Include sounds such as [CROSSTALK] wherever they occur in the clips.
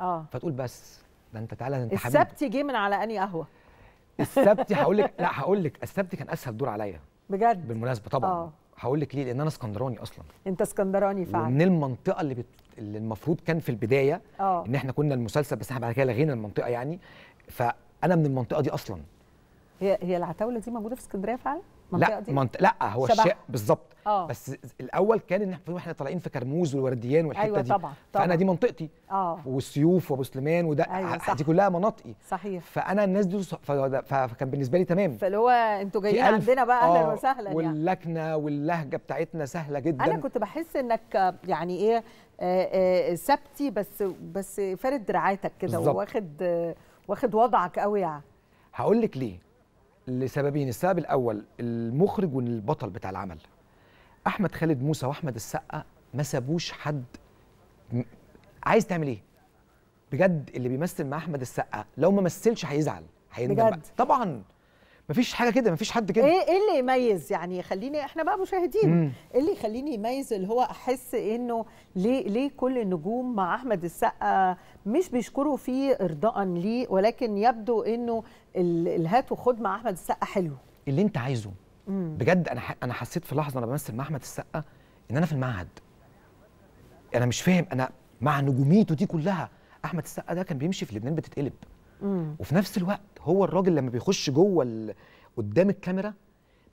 اه فتقول بس ده انت تعالى انت حبيبي السبت جه من على اني قهوه السبت هقول لك [LAUGHS] لا هقول لك السبت كان اسهل دور عليا بجد بالمناسبه طبعا آه. هقول لك ليه لان انا اسكندراني اصلا انت اسكندراني فعلا من المنطقه اللي بت... اللي المفروض كان في البدايه آه. ان احنا كنا المسلسل بس احنا بعد كده لغينا المنطقه يعني فانا من المنطقه دي اصلا هي هي العتاوله دي موجوده في اسكندريه فعلا لا دي؟ منط... لا هو الشاء بالظبط آه. بس الاول كان ان احنا طالعين في كرموز والورديان والحته أيوة دي طبعا. طبعا. فانا دي منطقتي أوه. والسيوف وابو سليمان وده أيوة صح. دي كلها مناطقي صحيح فانا الناس دي ف... فكان بالنسبه لي تمام فاللي هو انتوا جايين عندنا بقى اهلا آه، وسهلا يعني واللكنه واللهجه بتاعتنا سهله جدا انا كنت بحس انك يعني ايه آه، ثابتي بس بس فارد دراعاتك كده واخد واخد وضعك قوي يعني هقول لك ليه لسببين السبب الاول المخرج والبطل بتاع العمل احمد خالد موسى واحمد السقا ما سابوش حد عايز تعمل ايه بجد اللي بيمثل مع احمد السقا لو ما مثلش هيزعل هيندم طبعا مفيش حاجه كده مفيش حد كده ايه ايه اللي يميز يعني يخليني احنا بقى مشاهدين ايه اللي يخليني يميز اللي هو احس انه ليه ليه كل النجوم مع احمد السقا مش بيشكروا فيه ارضاء ليه ولكن يبدو انه الهات وخد مع احمد السقا حلو اللي انت عايزه مم. بجد انا انا حسيت في لحظه انا بمثل مع احمد السقا ان انا في المعهد انا مش فاهم انا مع نجوميته دي كلها احمد السقا ده كان بيمشي في لبنان بتتقلب مم. وفي نفس الوقت هو الراجل لما بيخش جوه ال... قدام الكاميرا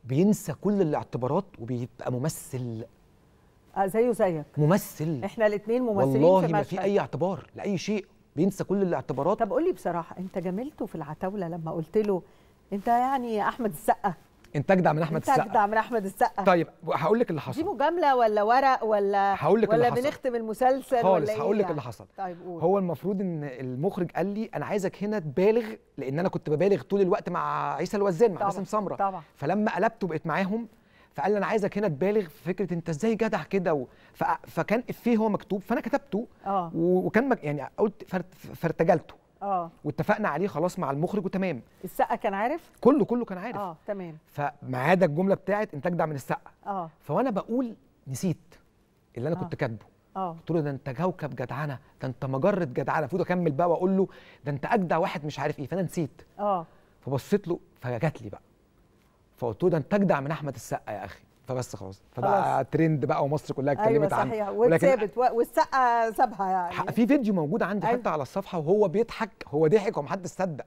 بينسى كل الاعتبارات وبيبقى ممثل اه زيه زيك ممثل احنا الاثنين ممثلين والله في ما في اي اعتبار لاي شيء بينسى كل الاعتبارات طب قول لي بصراحه انت جملته في العتاوله لما قلت له انت يعني احمد السقا انتاج دعم من احمد السقا انتاج دعم من احمد السقا طيب هقول لك اللي حصل دي مجامله ولا ورق ولا هقول لك ولا بنختم المسلسل خالص ولا إيه هقول لك يعني؟ اللي حصل طيب قول. هو المفروض ان المخرج قال لي انا عايزك هنا تبالغ لان انا كنت ببالغ طول الوقت مع عيسى الوزان مع باسم سمره طبعا فلما قلبت وبقيت معاهم فقال لي انا عايزك هنا تبالغ في فكره انت ازاي جدع كده و... ف... فكان افيه هو مكتوب فانا كتبته آه. وكان يعني قلت فارتجلته اه واتفقنا عليه خلاص مع المخرج وتمام السقا كان عارف كله كله كان عارف اه تمام فما عدا الجمله بتاعت انتاج دعم من السقا اه فوانا بقول نسيت اللي انا أوه. كنت كاتبه اه قلت له ده انت كوكب جدعنه ده انت مجره جدعنه المفروض اكمل بقى واقول له ده انت اجدع واحد مش عارف ايه فانا نسيت اه فبصيت له فجت لي بقى فقلت له ده انت اجدع من احمد السقا يا اخي فبس خلاص فبقى خلاص. ترند بقى ومصر كلها أيوة اتكلمت أيوة صحيح. عنه صحيح والسقه سابها يعني في فيديو موجود عندي أيوة. حتى على الصفحه وهو بيضحك هو ضحك ومحدش صدق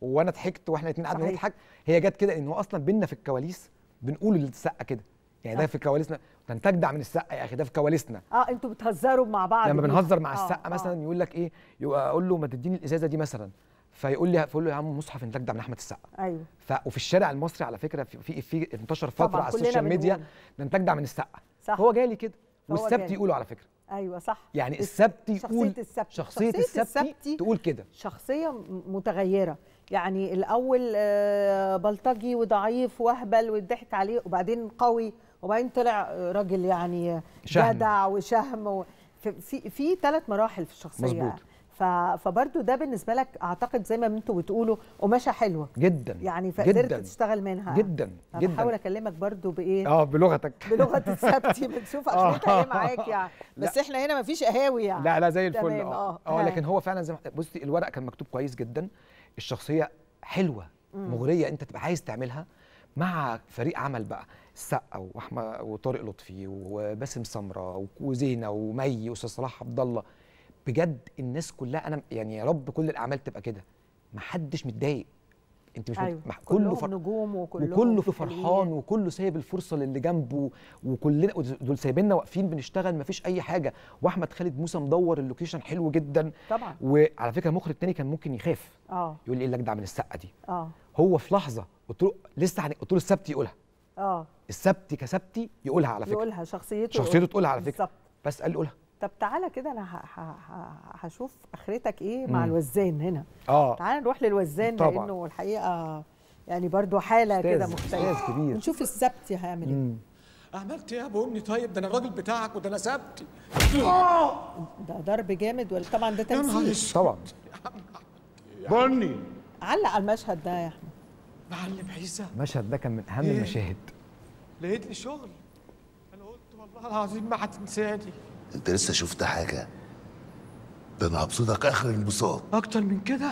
وانا ضحكت واحنا الاثنين قعدنا نضحك هي جت كده لان هو اصلا بينا في الكواليس بنقول السقه كده يعني ده أيوة. في كواليسنا ده انت اجدع من السقه يا اخي ده في كواليسنا اه انتوا بتهزروا مع بعض لما بنهزر مع آه السقه آه. مثلا يقول لك ايه اقول له ما تديني الازازه دي مثلا فيقول لي فقول له يا عم مصحف انت ده من احمد السقا ايوه ف... وفي الشارع المصري على فكره في في انتشر فتره على السوشيال ميديا ده انت ده من السقا صح هو جالي كده والسبت يقولوا على فكره ايوه صح يعني السبت يقول شخصيه السبت شخصيه, شخصية السبت تقول كده شخصيه متغيره يعني الاول آه، بلطجي وضعيف واهبل واتضحك عليه وبعدين قوي وبعدين طلع آه، راجل يعني شهم. جدع وشهم في في ثلاث مراحل في الشخصيه مظبوط فبرضو ده بالنسبه لك اعتقد زي ما انتوا بتقولوا قماشه حلوه جدا يعني فقدرت تشتغل منها جدا جدا بحاول اكلمك برضو بايه اه بلغتك بلغه سبتي [LAUGHS] بنشوف اخرتها ايه معاك يعني بس لا. احنا هنا مفيش قهاوي يعني لا لا زي الفل اه اه, آه، لكن هو فعلا زي ما بصي الورق كان مكتوب كويس جدا الشخصيه حلوه مغريه انت تبقى عايز تعملها مع فريق عمل بقى السقا واحمد وطارق لطفي وباسم سمره وزينه ومي واستاذ صلاح عبد الله بجد الناس كلها انا يعني يا رب كل الاعمال تبقى كده ما حدش متضايق انت مش أيوة. مح... كله فر... نجوم وكلهم وكله في فرحان وكله سايب الفرصه للي جنبه وكلنا دول سايبيننا واقفين بنشتغل ما فيش اي حاجه واحمد خالد موسى مدور اللوكيشن حلو جدا طبعا وعلى فكره مخرج تاني كان ممكن يخاف اه يقول لي ايه ده من السقه دي اه هو في لحظه قلت له لسه عن... قلت له السبت يقولها اه السبت كسبتي يقولها على فكره يقولها شخصيته شخصيته تقولها على فكره بالزبط. بس قال لي قولها طب تعالى كده انا هشوف اخرتك ايه مع الوزان هنا اه تعالى نروح للوزان طبعا. لانه الحقيقه يعني برضو حاله كده مختلفه كبير نشوف السبت هيعمل ايه عملت ايه يا ابو امي طيب ده انا الراجل بتاعك وده انا سبتي ده ضرب جامد ولا طبعا ده تمثيل طبعا بني علق على المشهد ده يا احمد معلم عيسى المشهد ده كان من اهم إيه؟ المشاهد لقيت لي شغل انا قلت والله العظيم ما هتنساني انت لسه شفت حاجه ده انا هبسطك اخر البساط اكتر من كده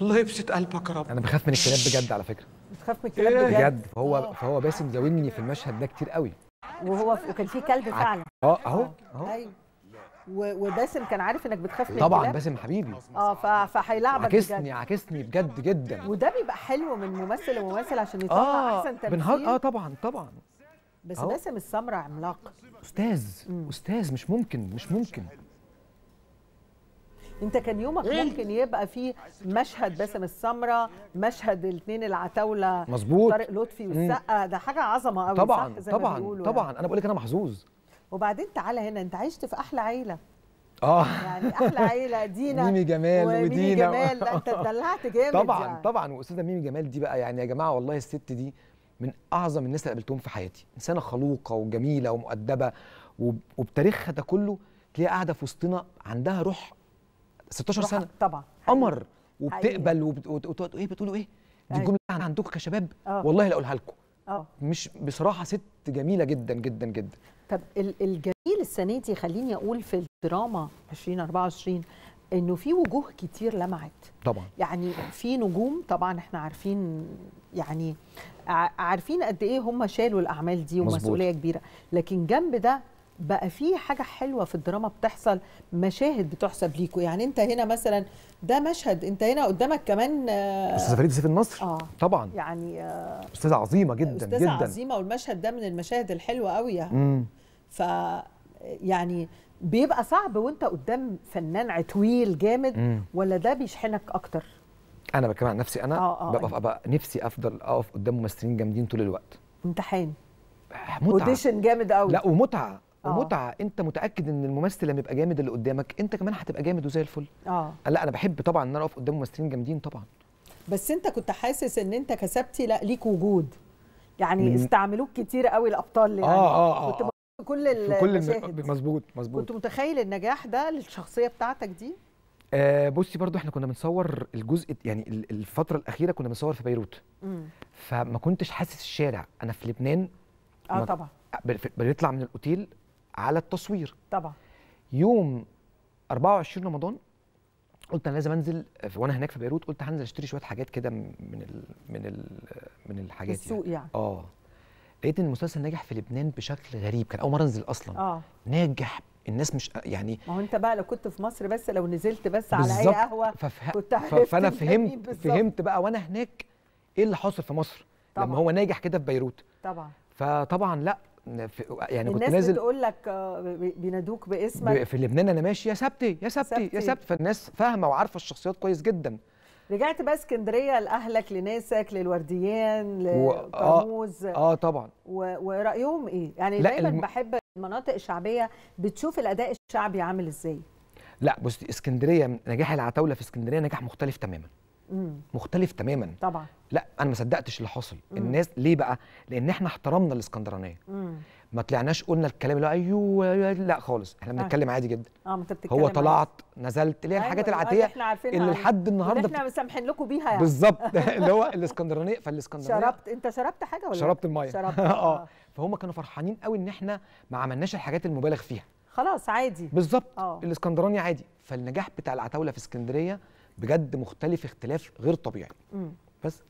الله يبسط قلبك يا رب انا بخاف من الكلاب بجد على فكره بتخاف من الكلاب إيه؟ بجد, بجد. فهو فهو باسم زاولني في المشهد ده كتير قوي وهو وكان في كلب فعلا اه اهو اهو ايوه وباسم كان عارف انك بتخاف من طبعا باسم حبيبي اه فهيلعبك عكسني عكسني بجد جدا وده بيبقى حلو من ممثل لممثل عشان يطلع آه احسن تمثيل اه طبعا طبعا بس باسم السمره عملاق استاذ مم. استاذ مش ممكن مش ممكن انت كان يومك إيه؟ ممكن يبقى فيه مشهد باسم السمره مشهد الاثنين العتاوله مظبوط طارق لطفي والسقه ده حاجه عظمه قوي طبعا زي طبعا ما طبعا يعني. انا بقول لك انا محظوظ وبعدين تعالى هنا انت عشت في احلى عيله اه يعني احلى عيله دينا ميمي جمال ودينا ودينا جمال انت اتدلعت جامد طبعا يعني. طبعا واستاذه ميمي جمال دي بقى يعني يا جماعه والله الست دي من اعظم الناس اللي قابلتهم في حياتي انسانه خلوقه وجميله ومؤدبه وبتاريخها ده كله تلاقيها قاعده في وسطنا عندها روح 16 سنه طبعا قمر وبتقبل وبتقول ايه بتقولوا ايه أيوة. دي الجمله عندكم كشباب أوه. والله لا اقولها لكم اه مش بصراحه ست جميله جدا جدا جدا طب الجميل السنه دي خليني اقول في الدراما 2024 انه في وجوه كتير لمعت طبعا يعني في نجوم طبعا احنا عارفين يعني عارفين قد ايه هم شالوا الاعمال دي ومسؤوليه كبيره لكن جنب ده بقى في حاجه حلوه في الدراما بتحصل مشاهد بتحسب ليكوا يعني انت هنا مثلا ده مشهد انت هنا قدامك كمان آه، استاذه فريد سيف النصر آه طبعا يعني آه استاذه عظيمه جدا أستاذة جدا استاذه عظيمه والمشهد ده من المشاهد الحلوه قوي يعني ف يعني بيبقى صعب وانت قدام فنان عتويل جامد مم. ولا ده بيشحنك اكتر انا بتكلم عن نفسي انا آه آه ببقى, آه. ببقى نفسي افضل اقف قدام ممثلين جامدين طول الوقت امتحان آه، متعه اوديشن جامد قوي لا ومتعه آه. ومتعه انت متاكد ان الممثل لما يبقى جامد اللي قدامك انت كمان هتبقى جامد وزي الفل آه. اه لا انا بحب طبعا ان انا اقف قدام ممثلين جامدين طبعا بس انت كنت حاسس ان انت كسبتي لا ليك وجود يعني استعملوك كتير قوي الابطال يعني آه آه آه كل المشاهد كل مظبوط مظبوط كنت متخيل النجاح ده للشخصيه بتاعتك دي آه بصي برضو احنا كنا بنصور الجزء يعني الفتره الاخيره كنا بنصور في بيروت مم. فما كنتش حاسس الشارع انا في لبنان اه طبعا آه، بنطلع من الاوتيل على التصوير طبعا يوم 24 رمضان قلت انا لازم انزل آه، وانا هناك في بيروت قلت هنزل اشتري شويه حاجات كده من الـ من الـ من الحاجات السوق يعني, يعني. اه لقيت ان المسلسل نجح في لبنان بشكل غريب كان اول مره انزل اصلا آه. ناجح الناس مش يعني ما هو انت بقى لو كنت في مصر بس لو نزلت بس على اي قهوه ففه... كنت فانا فهمت فهمت بقى وانا هناك ايه اللي حاصل في مصر طبعًا. لما هو ناجح كده في بيروت طبعا فطبعا لا يعني كنت نازل بتقول لك آه، بينادوك باسمك في لبنان انا ماشي يا سبتي يا سبتي, سبتي. يا سبتي فالناس فاهمه وعارفه الشخصيات كويس جدا رجعت بقى اسكندريه لاهلك لناسك للورديان لقرموز و... آه, اه طبعا و... ورايهم ايه يعني دايما الم... بحب المناطق الشعبيه بتشوف الاداء الشعبي عامل ازاي لا بص اسكندريه نجاح العتاوله في اسكندريه نجاح مختلف تماما مم. مختلف تماما طبعا لا انا ما صدقتش اللي حصل الناس ليه بقى لان احنا احترمنا الاسكندرانيه ما طلعناش قلنا الكلام اللي هو ايوه, أيوه، لا خالص احنا آه. بنتكلم عادي جدا اه انت بتتكلم هو طلعت نزلت اللي هي الحاجات أيوة، العاديه أيوة، احنا اللي لحد النهارده احنا مسامحين لكم بيها يعني بالظبط [LAUGHS] [LAUGHS] اللي هو الاسكندرانيه فالاسكندرانيه شربت انت شربت حاجه ولا إيه؟ شربت الميه شربت [LAUGHS] آه. اه فهم كانوا فرحانين قوي ان احنا ما عملناش الحاجات المبالغ فيها خلاص عادي بالظبط آه. الاسكندراني عادي فالنجاح بتاع العتاوله في اسكندريه بجد مختلف اختلاف غير طبيعي مم. بس